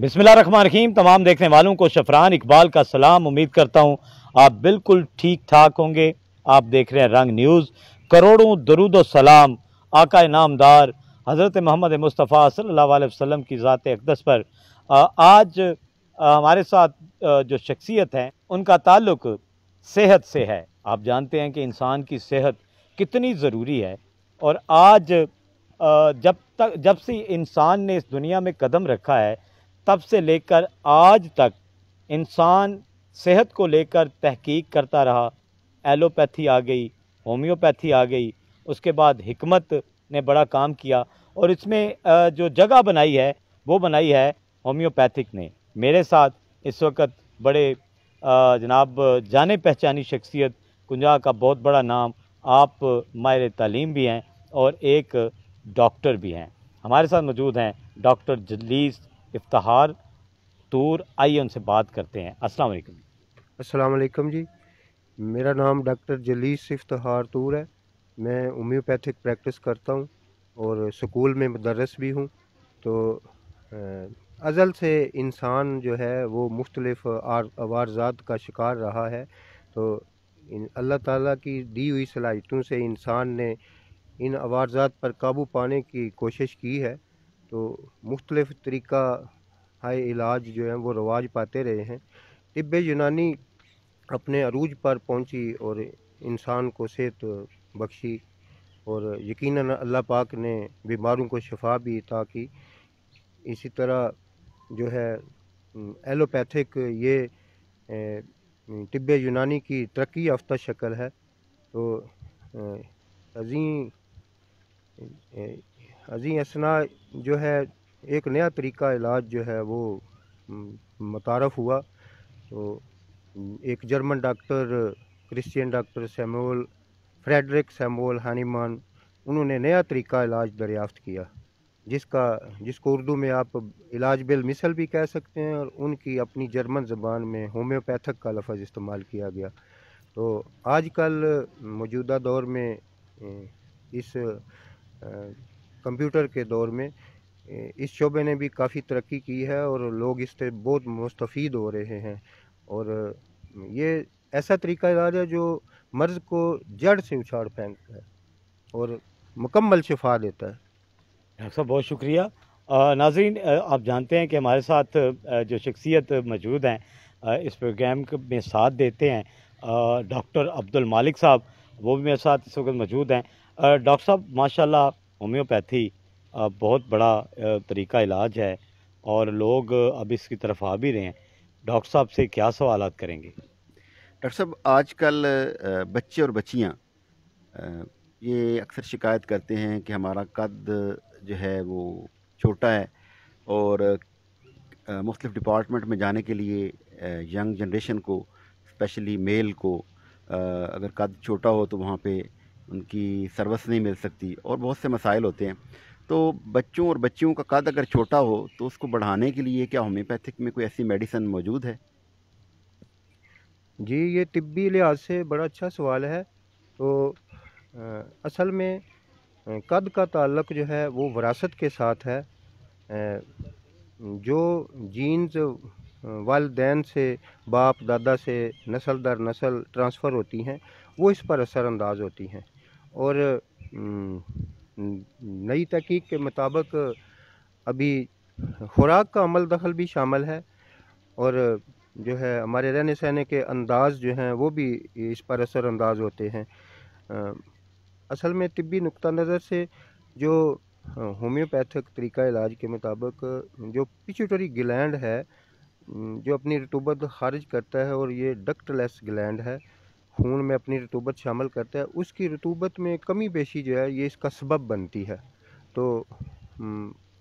रखीम तमाम देखने वालों को शफरान इकबाल का सलाम उम्मीद करता हूँ आप बिल्कुल ठीक ठाक होंगे आप देख रहे हैं रंग न्यूज़ करोड़ों दरुद सलाम आका नामदार हज़रत मोहम्मद मुस्तफ़ा सल्ला वसम की ज़ात अकदस पर आज हमारे साथ जो शख्सियत हैं उनका ताल्लुक सेहत से है आप जानते हैं कि इंसान की सेहत कितनी ज़रूरी है और आज जब तक जब से इंसान ने इस दुनिया में कदम रखा है तब से लेकर आज तक इंसान सेहत को लेकर तहकीक करता रहा एलोपैथी आ गई होम्योपैथी आ गई उसके बाद हमत ने बड़ा काम किया और इसमें जो जगह बनाई है वो बनाई है होम्योपैथिक ने मेरे साथ इस वक्त बड़े जनाब जाने पहचानी शख्सियत कुंजा का बहुत बड़ा नाम आप मायर तालीम भी हैं और एक डॉक्टर भी हैं हमारे साथ मौजूद हैं डॉक्टर जलीस इफ्तार तूर आइए उनसे बात करते हैं अस्सलाम वालेकुम अस्सलाम वालेकुम जी मेरा नाम डॉक्टर जलीस इफ्तार तूर है मैं होम्योपैथिक प्रैक्टिस करता हूँ और स्कूल में मदरस भी हूँ तो अज़ल से इंसान जो है वो मुख्तलफ़ आवारज़ात का शिकार रहा है तो अल्लाह ताला की दी हुई सलाहितों से इंसान ने इन आवाजात पर काबू पाने की कोशिश की है तो मुख्तलिफ़ तरीक़ा हाय इलाज जो है वो रवाज पाते रहे हैं तिब यूनानी अपने अरूज पर पहुंची और इंसान को सेहत बख्शी और यकीनन अल्लाह पाक ने बीमारों को शफा भी ताकि इसी तरह जो है एलोपैथिक ये तब यूनानी की तरक्की याफ्ता शक्ल है तो अजी अजी असना जो है एक नया तरीका इलाज जो है वो मुतारफ़ हुआ तो एक German doctor Christian doctor Samuel Frederick Samuel Hahnemann उन्होंने नया तरीका इलाज दरियाफ्त किया जिसका जिसको उर्दू में आप इलाज बिल मिसल भी कह सकते हैं और उनकी अपनी जर्मन ज़बान में होम्योपैथक का लफज इस्तेमाल किया गया तो आजकल मौजूदा दौर में इस कंप्यूटर के दौर में इस शोबे ने भी काफ़ी तरक्की की है और लोग इससे बहुत मुस्तफ़ हो रहे हैं और ये ऐसा इलाज है जो मर्ज़ को जड़ से उछाड़ फेंकता है और मुकम्मल शफा देता है डॉक्टर साहब बहुत शुक्रिया नाजरीन आप जानते हैं कि हमारे साथ जो शख्सियत मौजूद हैं इस प्रोग्राम में साथ देते हैं डॉक्टर अब्दुल मालिक साहब वो भी मेरे साथ इस वक्त मौजूद हैं डॉक्टर साहब माशाल्लाह होम्योपैथी बहुत बड़ा तरीका इलाज है और लोग अब इसकी तरफ आ भी रहे हैं डॉक्टर साहब से क्या सवाल करेंगे डॉक्टर साहब आजकल बच्चे और बच्चियाँ ये अक्सर शिकायत करते हैं कि हमारा कद जो है वो छोटा है और मुख्तफ डिपार्टमेंट में जाने के लिए यंग जनरेशन को स्पेशली मेल को अगर कद छोटा हो तो वहाँ पे उनकी सर्विस नहीं मिल सकती और बहुत से मसाइल होते हैं तो बच्चों और बच्चियों का कद अगर छोटा हो तो उसको बढ़ाने के लिए क्या होम्योपैथिक में कोई ऐसी मेडिसन मौजूद है जी ये तिब्बी लिहाज से बड़ा अच्छा सवाल है तो आ, असल में कद का ताल्लुक जो है वो वरासत के साथ है जो जीन्स वालदेन से बाप दादा से नसल दर नस्ल ट्रांसफ़र होती हैं वो इस पर असरानंदाज होती हैं और नई तहकीक के मुताबिक अभी खुराक का अमल दखल भी शामिल है और जो है हमारे रहने सहने के अंदाज जो हैं वो भी इस पर असरानंदाज होते हैं असल में तिबी नुक़ नज़र से जो होम्योपैथिक तरीका इलाज के मुताबिक जो पिचुटरी ग्लैंड है जो अपनी रतूबत खारिज करता है और ये डक्टलेस ग्लैंड है खून में अपनी रतूबत शामिल करता है उसकी रतूबत में कमी बेशी जो है ये इसका सबब बनती है तो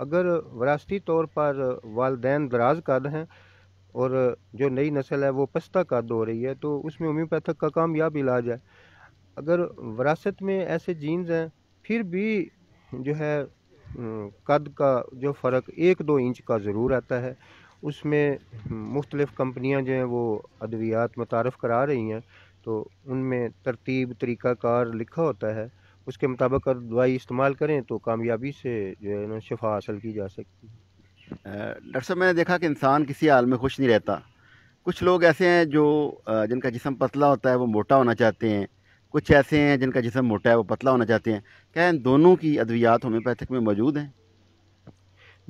अगर वरासती तौर पर वालदेन दराज कद हैं और जो नई नस्ल है वो पस्ता कद हो रही है तो उसमें होम्योपैथक का कामयाब इलाज है अगर वरासत में ऐसे जीन्स हैं फिर भी जो है कद का जो फ़र्क एक दो इंच का ज़रूर आता है उसमें मुख्तलिफ़ कंपनियां जो हैं वो अद्वियात मुतारफ़ करा रही हैं तो उनमें तरतीब तरीक़ाकार लिखा होता है उसके मुताबिक अगर दवाई इस्तेमाल करें तो कामयाबी से जो है ना शिफा हासिल की जा सकती है डॉक्टर साहब मैंने देखा कि इंसान किसी हाल में खुश नहीं रहता कुछ लोग ऐसे हैं जो जिनका जिसम पतला होता है वो मोटा होना चाहते हैं कुछ ऐसे हैं जिनका जिसम मोटा है वो पतला होना चाहते हैं क्या इन दोनों की अद्वियात होम्योपैथिक में मौजूद हैं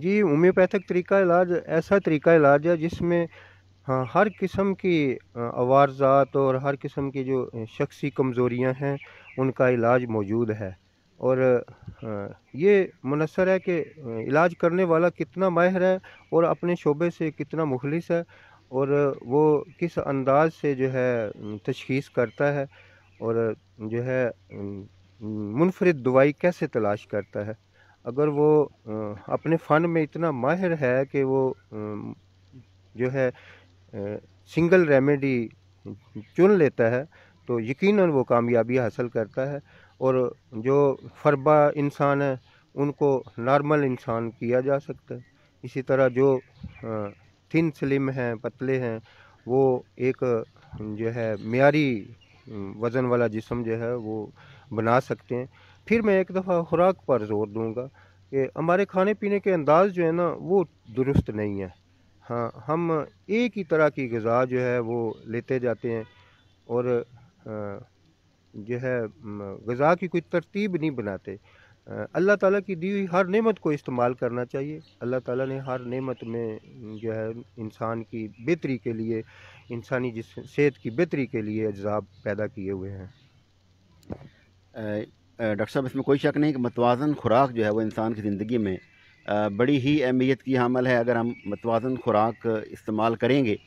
जी होम्योपैथिक तरीका इलाज ऐसा तरीका इलाज है जिसमें हाँ हर किस्म की आवारज़ात और हर किस्म की जो शख्सी कमज़ोरियाँ हैं उनका इलाज मौजूद है और ये मुनसर है कि इलाज करने वाला कितना माहिर है और अपने शोबे से कितना मुखलिस है और वो किस अंदाज से जो है तशखीस करता है और जो है मुनफरद दवाई कैसे तलाश करता है अगर वो अपने फ़न में इतना माहिर है कि वो जो है सिंगल रेमेडी चुन लेता है तो यकीनन वो कामयाबी हासिल करता है और जो फरबा इंसान है उनको नॉर्मल इंसान किया जा सकता है इसी तरह जो थिन स्लिम हैं पतले हैं वो एक जो है मीरी वज़न वाला जिसम जो है वो बना सकते हैं फिर मैं एक दफ़ा खुराक पर जोर दूंगा कि हमारे खाने पीने के अंदाज जो है ना वो दुरुस्त नहीं है हाँ हम एक ही तरह की गज़ा जो है वो लेते जाते हैं और जो है गज़ा की कोई तरतीब नहीं बनाते अल्लाह ताला की दी हुई हर नेमत को इस्तेमाल करना चाहिए अल्लाह ताला ने हर नेमत में जो है इंसान की बेहतरी के लिए इंसानी जिस सेहत की बेहतरी के लिए अजाब पैदा किए हुए हैं डॉक्टर साहब इसमें कोई शक नहीं कि मतवाजन खुराक जो है वो इंसान की ज़िंदगी में बड़ी ही अहमियत की हामल है अगर हम मतवाजन खुराक इस्तेमाल करेंगे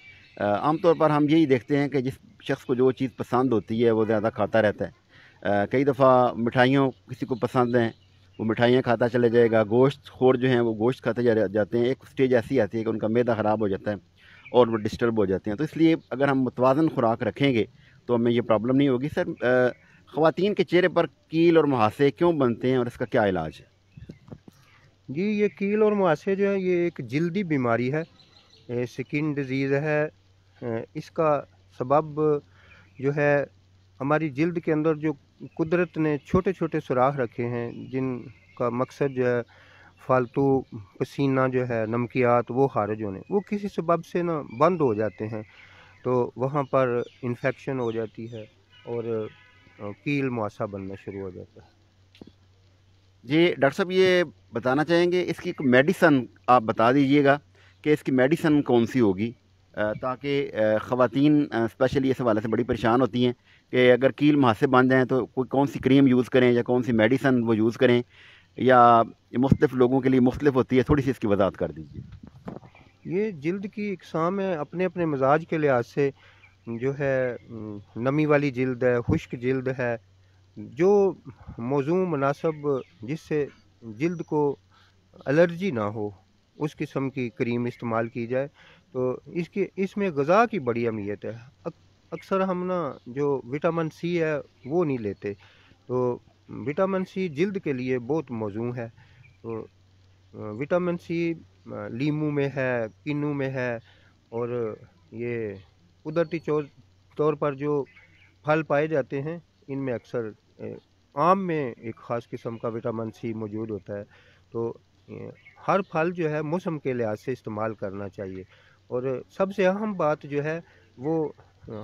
आमतौर पर हम यही देखते हैं कि जिस शख्स को जो चीज़ पसंद होती है वो ज़्यादा खाता रहता है कई दफ़ा मिठाइयों किसी को पसंद हैं वो मिठाइयाँ खाता चले जाएगा गोश्त खोर जो हैं वो गोश्त खाते जा जाते हैं एक स्टेज ऐसी आती है कि उनका मैदा ख़राब हो जाता है और वो डिस्टर्ब हो जाते हैं तो इसलिए अगर हम मतवाजन खुराक रखेंगे तो हमें ये प्रॉब्लम नहीं होगी सर ख़वान के चेहरे पर कील और मुहासे क्यों बनते हैं और इसका क्या इलाज है जी ये कील और मुहासे जो है ये एक जल्दी बीमारी है स्किन डिजीज़ है इसका सबब जो है हमारी जल्द के अंदर जो कुदरत ने छोटे छोटे सुराख रखे हैं जिनका मकसद जो है फालतू पसीना जो है नमकियात वो खारिज होने वो किसी सबब से ना बंद हो जाते हैं तो वहाँ पर इन्फेक्शन हो जाती है और कील मुआसा बनना शुरू हो जाता है जी डॉक्टर साहब ये बताना चाहेंगे इसकी एक मेडिसन आप बता दीजिएगा कि इसकी मेडिसन कौन सी होगी ताकि ख़वान स्पेशली इस हवाले से बड़ी परेशान होती हैं कि अगर कील मुहासे बन जाएँ तो कोई कौन सी क्रीम यूज़ करें या कौन सी मेडिसन वो यूज़ करें या मुख्तफ लोगों के लिए मुख्तफ होती है थोड़ी सी इसकी वजाहत कर दीजिए ये जल्द की इकसाम है अपने अपने मिजाज के लिहाज से जो है नमी वाली जल्द है खुश्क जल्द है जो मौजू मुनासब जिससे जल्द को एलर्जी ना हो उस किस्म की क्रीम इस्तेमाल की जाए तो इसकी इसमें गज़ा की बड़ी अहमियत है अक्सर हम ना जो विटामिन सी है वो नहीं लेते तो विटामिन सी जल्द के लिए बहुत मौजू है तो विटामिन सी लीमू में है किन्नू में है और ये कुदरती तौर पर जो फल पाए जाते हैं इनमें अक्सर आम में एक ख़ास किस्म का विटामिन सी मौजूद होता है तो हर फल जो है मौसम के लिहाज से इस्तेमाल करना चाहिए और सबसे अहम बात जो है वो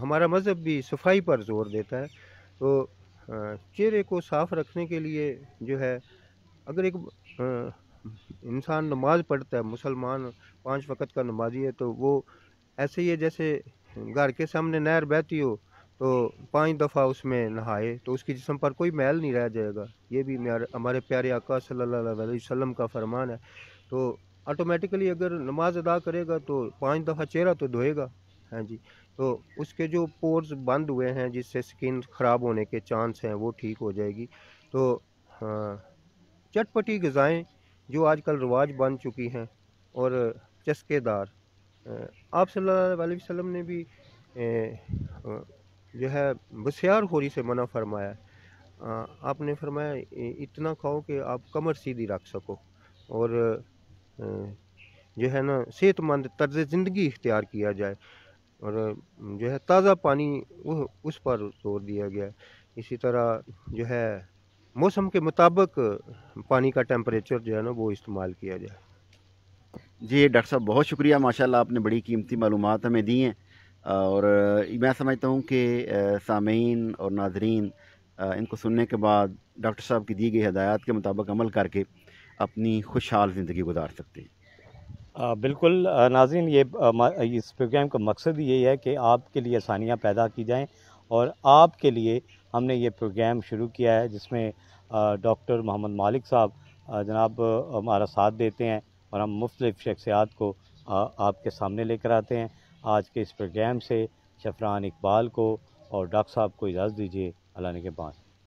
हमारा मज़हब भी सफाई पर जोर देता है तो चेहरे को साफ़ रखने के लिए जो है अगर एक इंसान नमाज़ पढ़ता है मुसलमान पांच वक्त का नमाजी है तो वो ऐसे ही है जैसे घर के सामने नहर बहती हो तो पांच दफ़ा उसमें नहाए तो उसके जिसम पर कोई मैल नहीं रह जाएगा ये भी हमारे प्यारे आका सल्लल्लाहु अलैहि वसल्लम का फरमान है तो ऑटोमेटिकली अगर नमाज अदा करेगा तो पांच दफ़ा चेहरा तो धोएगा हाँ जी तो उसके जो पोर्स बंद हुए हैं जिससे स्किन ख़राब होने के चांस हैं वो ठीक हो जाएगी तो हाँ चटपटी गज़ाएँ जो कल रिवाज बन चुकी हैं और चस्केदार आप सल्लल्लाहु अलैहि वसल्लम ने भी जो है बसियार खोरी से मना फरमाया आपने फरमाया इतना खाओ कि आप कमर सीधी रख सको और जो है ना सेहतमंद तर्ज ज़िंदगी इख्तियार किया जाए और जो है ताज़ा पानी वो उस पर जोर दिया गया इसी तरह जो है मौसम के मुताबिक पानी का टेम्परेचर जो है ना वो इस्तेमाल किया जाए जी डॉक्टर साहब बहुत शुक्रिया माशाल्लाह आपने बड़ी कीमती मालूम हमें दी हैं और मैं समझता हूँ कि सामीन और नाजरीन इनको सुनने के बाद डॉक्टर साहब की दी गई हदायत के मुताबिक अमल करके अपनी खुशहाल ज़िंदगी गुजार सकते हैं बिल्कुल नाजिन ये इस प्रोग्राम का मकसद ये है कि आपके लिए आसानियाँ पैदा की जाएँ और आपके लिए हमने ये प्रोग्राम शुरू किया है जिसमें डॉक्टर मोहम्मद मालिक साहब जनाब हमारा साथ देते हैं और हम मुख्तलिफ़ शख्सियात को आपके सामने लेकर आते हैं आज के इस प्रोग्राम से शफरान इकबाल को और डॉक्टर साहब को इजाज़त दीजिए अल्लाह के बाद